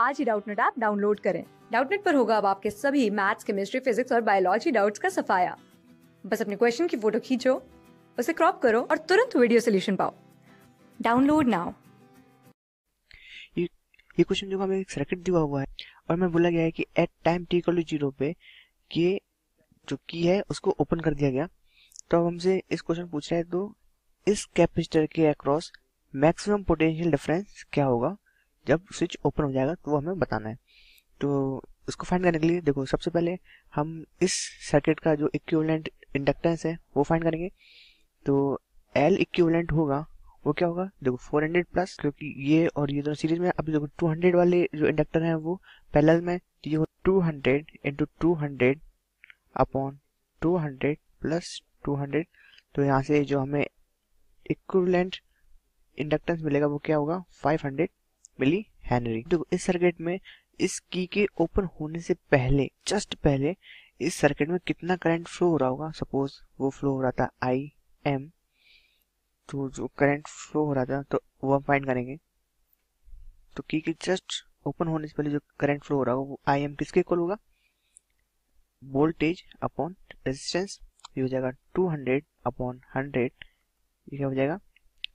आज ही Doubtnut app download करें डाउटनेट पर होगा अब आपके सभी मैथ्स केमिस्ट्री फिजिक्स और बायोलॉजी डाउट्स का सफाया बस अपने क्वेश्चन की फोटो खींचो उसे क्रॉप करो और तुरंत वीडियो सोल्यूशन पाओ डाउनलोड नाउ ये क्वेश्चन जो हमें एक सर्किट दिया हुआ है और मैं बोला गया है कि at time T equal to zero पे के जो की है उसको ओपन कर दिया गया तो अब हमसे इस क्वेश्चन पूछ रहा है तो इस कैपेसिटर के अक्रॉस मैक्सिमम पोटेंशियल डिफरेंस क्या होगा जब स्विच ओपन हो जाएगा तो वो हमें बताना है तो उसको फाइंड करने के लिए देखो सबसे पहले हम इस सर्किट का जो इक्विवेलेंट इंडक्टेंस है वो फाइंड करेंगे तो एल इक्विवेलेंट होगा वो क्या होगा देखो 400 प्लस क्योंकि ये और ये दोनों सीरीज में अभी देखो 200 वाले जो इंडक्टर हैं वो पैरेलल में तो ये two hundred into two hundred upon two hundred plus two hundred तो यहाँ से जो हमें इक्विवेलेंट इंडक्टेंस मिलेगा वो क्या होगा फाइव हंड्रेड मिली हेनरी तो इस सर्किट में इस की के ओपन होने से पहले जस्ट पहले इस सर्किट में कितना करंट फ्लो हो रहा होगा सपोज वो फ्लो हो रहा था आई एम तो जो करंट फ्लो हो रहा था तो वो हम फाइंड करेंगे तो की के जस्ट ओपन होने से पहले जो करंट फ्लो हो रहा होगा वो आई एम किसके इक्वल होगा वोल्टेज अपॉन रेजिस्टेंस ये हो जाएगा टू हंड्रेड अपॉन हंड्रेड ये क्या हो जाएगा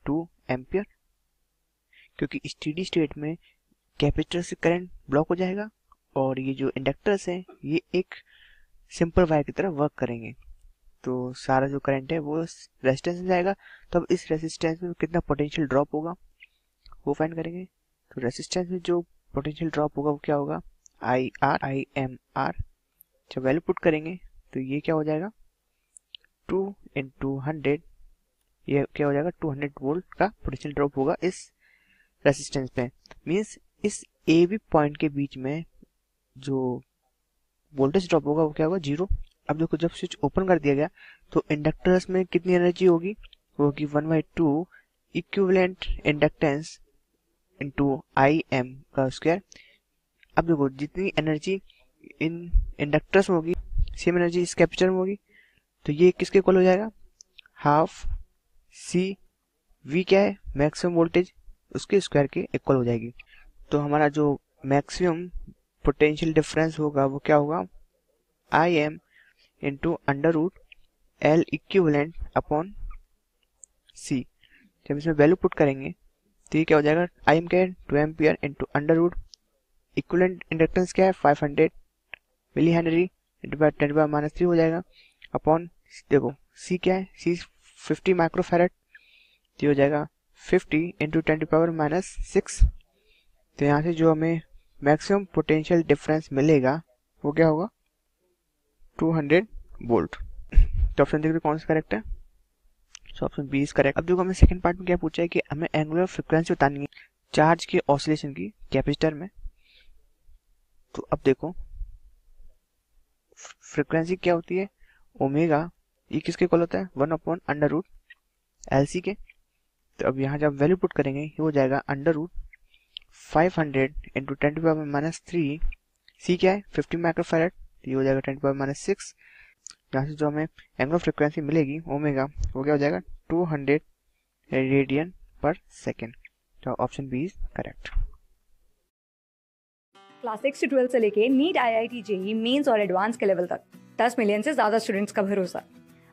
टू एम्पियर क्योंकि स्टेडी स्टेट में कैपेसिटर से करंट ब्लॉक हो जाएगा और ये जो इंडक्टर्स हैं ये एक सिंपल वायर की तरह वर्क करेंगे तो सारा जो करंट है वो रेजिस्टेंस में जाएगा तो अब इस रेजिस्टेंस में कितना पोटेंशियल ड्रॉप होगा वो फाइंड करेंगे तो रेजिस्टेंस में जो पोटेंशियल ड्रॉप होगा वो क्या होगा I R I M R जब वैल्यू पुट करेंगे तो ये क्या हो जाएगा टू इन टू हंड्रेड ये क्या हो जाएगा टू हंड्रेड वोल्ट का पोटेंशियल ड्रॉप होगा इस रेसिस्टेंस पे मीन्स इस ए बी पॉइंट के बीच में जो वोल्टेज ड्रॉप होगा वो क्या होगा जीरो अब देखो जब स्विच ओपन कर दिया गया तो इंडक्टर्स में कितनी एनर्जी होगी वो होगी one by two equivalent inductance into I M का स्क्वायर अब देखो जितनी एनर्जी इन इंडक्टर्स में होगी सेम एनर्जी इस कैपेसिटर में होगी तो ये किसके इक्वल हो जाएगा हाफ सी वी क्या है मैक्सिमम वोल्टेज उसके स्क्वायर के इक्वल हो जाएगी तो हमारा जो मैक्सिमम पोटेंशियल डिफरेंस होगा वो क्या होगा I M into under root L equivalent upon C जब इसमें वैल्यू पुट करेंगे तो ये क्या हो जाएगा आई एम क्या है two ampere into under root equivalent inductance क्या है five hundred milli henry into by ten by minus three हो जाएगा अपॉन देखो सी क्या है सी फिफ्टी माइक्रोफेरेट तो ये हो जाएगा 50 into ten to power minus six तो यहाँ से जो हमें मैक्सिमम पोटेंशियल डिफरेंस मिलेगा वो क्या होगा 200 वोल्ट तो ऑप्शन देखते कौन सा करेक्ट है so option B is correct अब देखो हमें सेकंड पार्ट में क्या पूछा है कि हमें एंगुलर फ्रिक्वेंसी बतानी है चार्ज के ऑसिलेशन की कैपेसिटर में तो अब देखो फ्रिक्वेंसी क्या होती है ओमेगा ये किसके कॉल होता है one upon under root L के तो अब यहाँ जब वैल्यू पुट करेंगे ये हो जाएगा under root five hundred into ten to power minus three C क्या है फिफ्टी माइक्रोफेरेट तो ये हो जाएगा ten to power minus six यहाँ से जो हमें एंगल फ्रिक्वेंसी मिलेगी ओमेगा वो क्या हो जाएगा two hundred radian per second तो option B is correct class six से ट्वेल्थ से लेके NEET I I T JEE mains और एडवांस के लेवल तक दस मिलियन से ज्यादा स्टूडेंट्स का भरोसा